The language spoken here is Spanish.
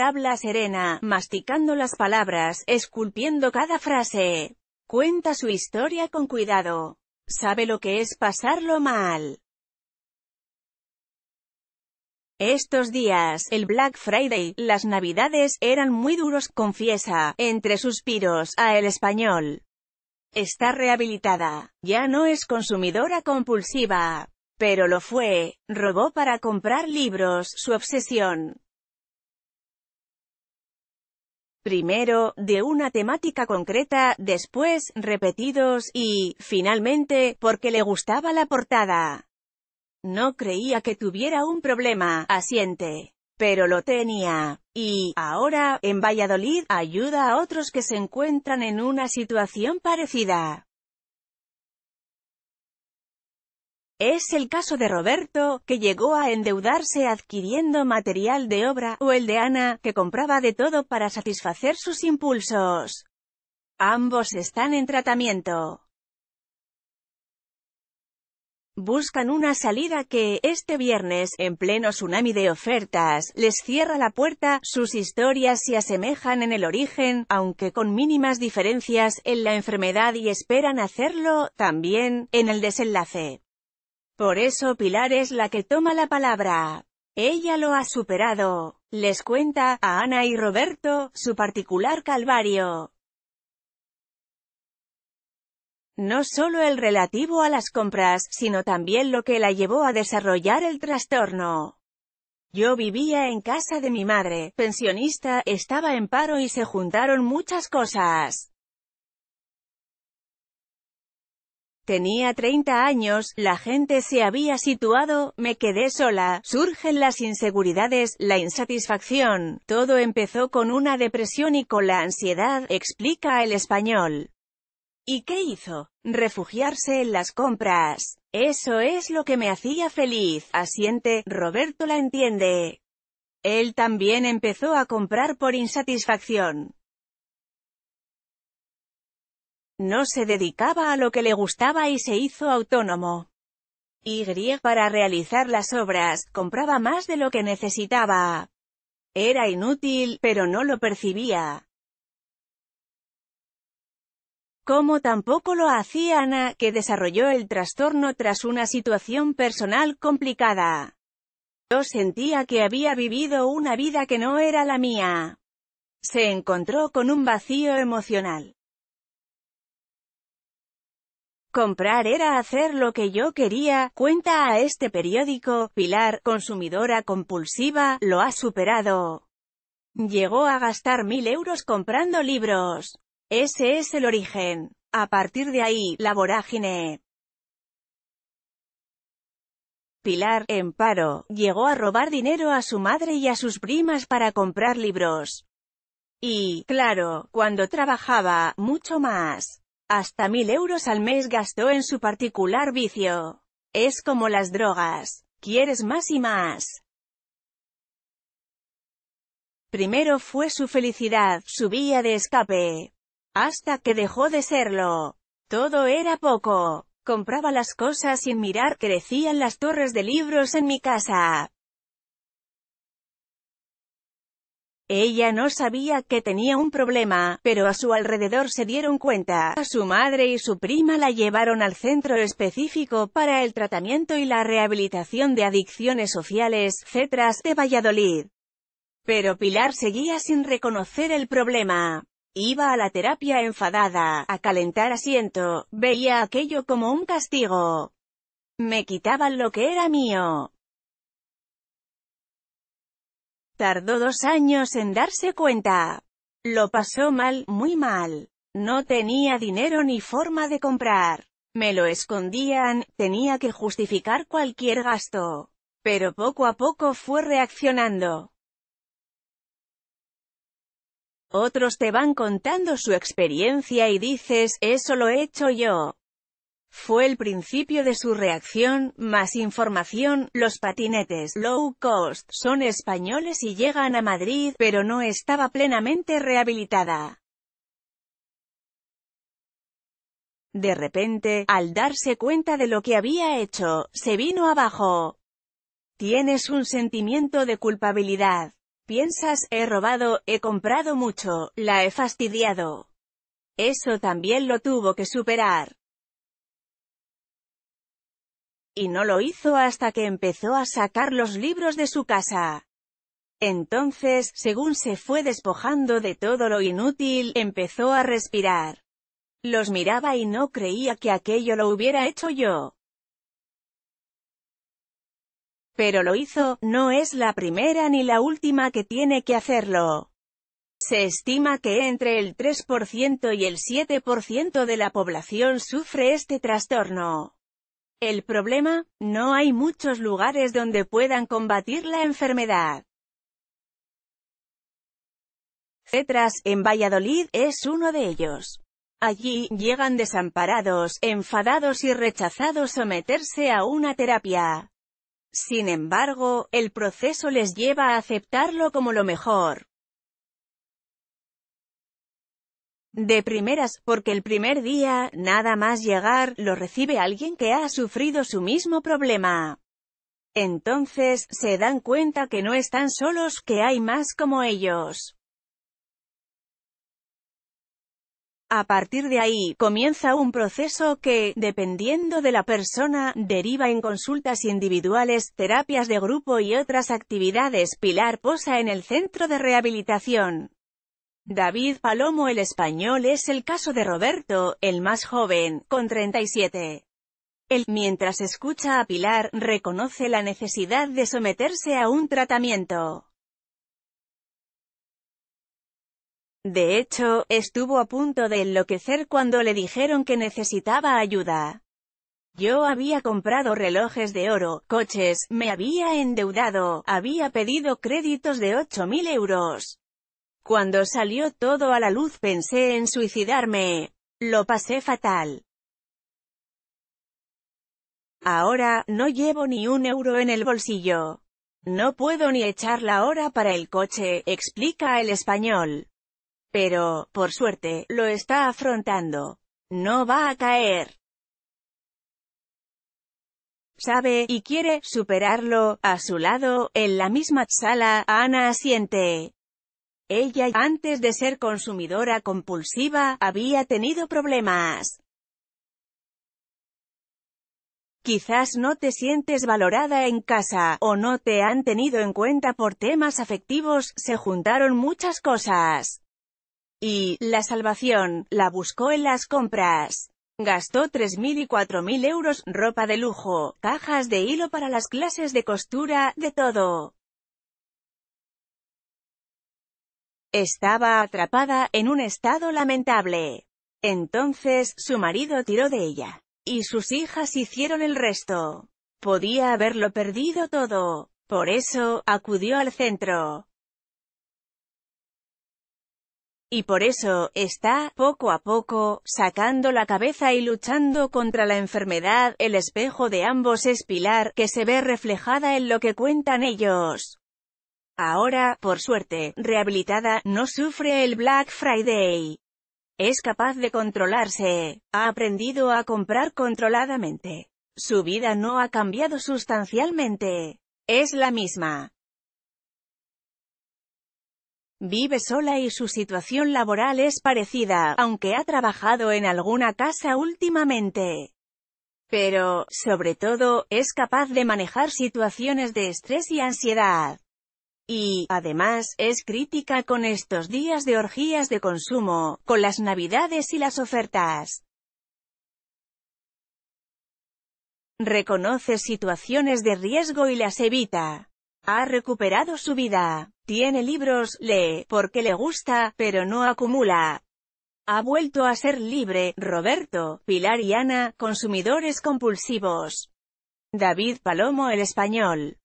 habla serena, masticando las palabras, esculpiendo cada frase. Cuenta su historia con cuidado. Sabe lo que es pasarlo mal. Estos días, el Black Friday, las navidades, eran muy duros, confiesa, entre suspiros, a El Español. Está rehabilitada. Ya no es consumidora compulsiva. Pero lo fue. Robó para comprar libros, su obsesión primero, de una temática concreta, después, repetidos y, finalmente, porque le gustaba la portada. No creía que tuviera un problema, asiente. Pero lo tenía. Y, ahora, en Valladolid, ayuda a otros que se encuentran en una situación parecida. Es el caso de Roberto, que llegó a endeudarse adquiriendo material de obra, o el de Ana, que compraba de todo para satisfacer sus impulsos. Ambos están en tratamiento. Buscan una salida que, este viernes, en pleno tsunami de ofertas, les cierra la puerta, sus historias se asemejan en el origen, aunque con mínimas diferencias, en la enfermedad y esperan hacerlo, también, en el desenlace. Por eso Pilar es la que toma la palabra. Ella lo ha superado, les cuenta, a Ana y Roberto, su particular calvario. No solo el relativo a las compras, sino también lo que la llevó a desarrollar el trastorno. Yo vivía en casa de mi madre, pensionista, estaba en paro y se juntaron muchas cosas. Tenía 30 años, la gente se había situado, me quedé sola, surgen las inseguridades, la insatisfacción, todo empezó con una depresión y con la ansiedad, explica el español. ¿Y qué hizo? Refugiarse en las compras. Eso es lo que me hacía feliz, asiente, Roberto la entiende. Él también empezó a comprar por insatisfacción. No se dedicaba a lo que le gustaba y se hizo autónomo. Y para realizar las obras, compraba más de lo que necesitaba. Era inútil, pero no lo percibía. Como tampoco lo hacía Ana, que desarrolló el trastorno tras una situación personal complicada. Yo sentía que había vivido una vida que no era la mía. Se encontró con un vacío emocional. Comprar era hacer lo que yo quería, cuenta a este periódico, Pilar, consumidora compulsiva, lo ha superado. Llegó a gastar mil euros comprando libros. Ese es el origen. A partir de ahí, la vorágine. Pilar, en paro, llegó a robar dinero a su madre y a sus primas para comprar libros. Y, claro, cuando trabajaba, mucho más. Hasta mil euros al mes gastó en su particular vicio. Es como las drogas. Quieres más y más. Primero fue su felicidad, su vía de escape. Hasta que dejó de serlo. Todo era poco. Compraba las cosas sin mirar, crecían las torres de libros en mi casa. Ella no sabía que tenía un problema, pero a su alrededor se dieron cuenta. A su madre y su prima la llevaron al centro específico para el tratamiento y la rehabilitación de adicciones sociales, CETRAS, de Valladolid. Pero Pilar seguía sin reconocer el problema. Iba a la terapia enfadada, a calentar asiento, veía aquello como un castigo. Me quitaban lo que era mío. Tardó dos años en darse cuenta. Lo pasó mal, muy mal. No tenía dinero ni forma de comprar. Me lo escondían, tenía que justificar cualquier gasto. Pero poco a poco fue reaccionando. Otros te van contando su experiencia y dices, eso lo he hecho yo fue el principio de su reacción. Más información, los patinetes low cost son españoles y llegan a Madrid, pero no estaba plenamente rehabilitada. De repente, al darse cuenta de lo que había hecho, se vino abajo. Tienes un sentimiento de culpabilidad. Piensas, he robado, he comprado mucho, la he fastidiado. Eso también lo tuvo que superar y no lo hizo hasta que empezó a sacar los libros de su casa. Entonces, según se fue despojando de todo lo inútil, empezó a respirar. Los miraba y no creía que aquello lo hubiera hecho yo. Pero lo hizo, no es la primera ni la última que tiene que hacerlo. Se estima que entre el 3% y el 7% de la población sufre este trastorno. El problema, no hay muchos lugares donde puedan combatir la enfermedad. Cetras, en Valladolid, es uno de ellos. Allí, llegan desamparados, enfadados y rechazados a someterse a una terapia. Sin embargo, el proceso les lleva a aceptarlo como lo mejor. de primeras, porque el primer día, nada más llegar, lo recibe alguien que ha sufrido su mismo problema. Entonces, se dan cuenta que no están solos, que hay más como ellos. A partir de ahí, comienza un proceso que, dependiendo de la persona, deriva en consultas individuales, terapias de grupo y otras actividades. Pilar posa en el centro de rehabilitación. David Palomo el español es el caso de Roberto, el más joven, con 37. Él, mientras escucha a Pilar, reconoce la necesidad de someterse a un tratamiento. De hecho, estuvo a punto de enloquecer cuando le dijeron que necesitaba ayuda. Yo había comprado relojes de oro, coches, me había endeudado, había pedido créditos de 8.000 euros. Cuando salió todo a la luz pensé en suicidarme. Lo pasé fatal. Ahora, no llevo ni un euro en el bolsillo. No puedo ni echar la hora para el coche, explica el español. Pero, por suerte, lo está afrontando. No va a caer. Sabe, y quiere, superarlo, a su lado, en la misma sala, Ana asiente. Ella, antes de ser consumidora compulsiva, había tenido problemas. Quizás no te sientes valorada en casa, o no te han tenido en cuenta por temas afectivos, se juntaron muchas cosas. Y, la salvación, la buscó en las compras. Gastó 3.000 y 4.000 euros, ropa de lujo, cajas de hilo para las clases de costura, de todo. Estaba atrapada en un estado lamentable. Entonces, su marido tiró de ella. Y sus hijas hicieron el resto. Podía haberlo perdido todo. Por eso, acudió al centro. Y por eso, está, poco a poco, sacando la cabeza y luchando contra la enfermedad, el espejo de ambos es pilar, que se ve reflejada en lo que cuentan ellos. Ahora, por suerte, rehabilitada, no sufre el Black Friday. Es capaz de controlarse. Ha aprendido a comprar controladamente. Su vida no ha cambiado sustancialmente. Es la misma. Vive sola y su situación laboral es parecida, aunque ha trabajado en alguna casa últimamente. Pero, sobre todo, es capaz de manejar situaciones de estrés y ansiedad. Y, además, es crítica con estos días de orgías de consumo, con las navidades y las ofertas. Reconoce situaciones de riesgo y las evita. Ha recuperado su vida. Tiene libros, lee, porque le gusta, pero no acumula. Ha vuelto a ser libre, Roberto, Pilar y Ana, consumidores compulsivos. David Palomo el español.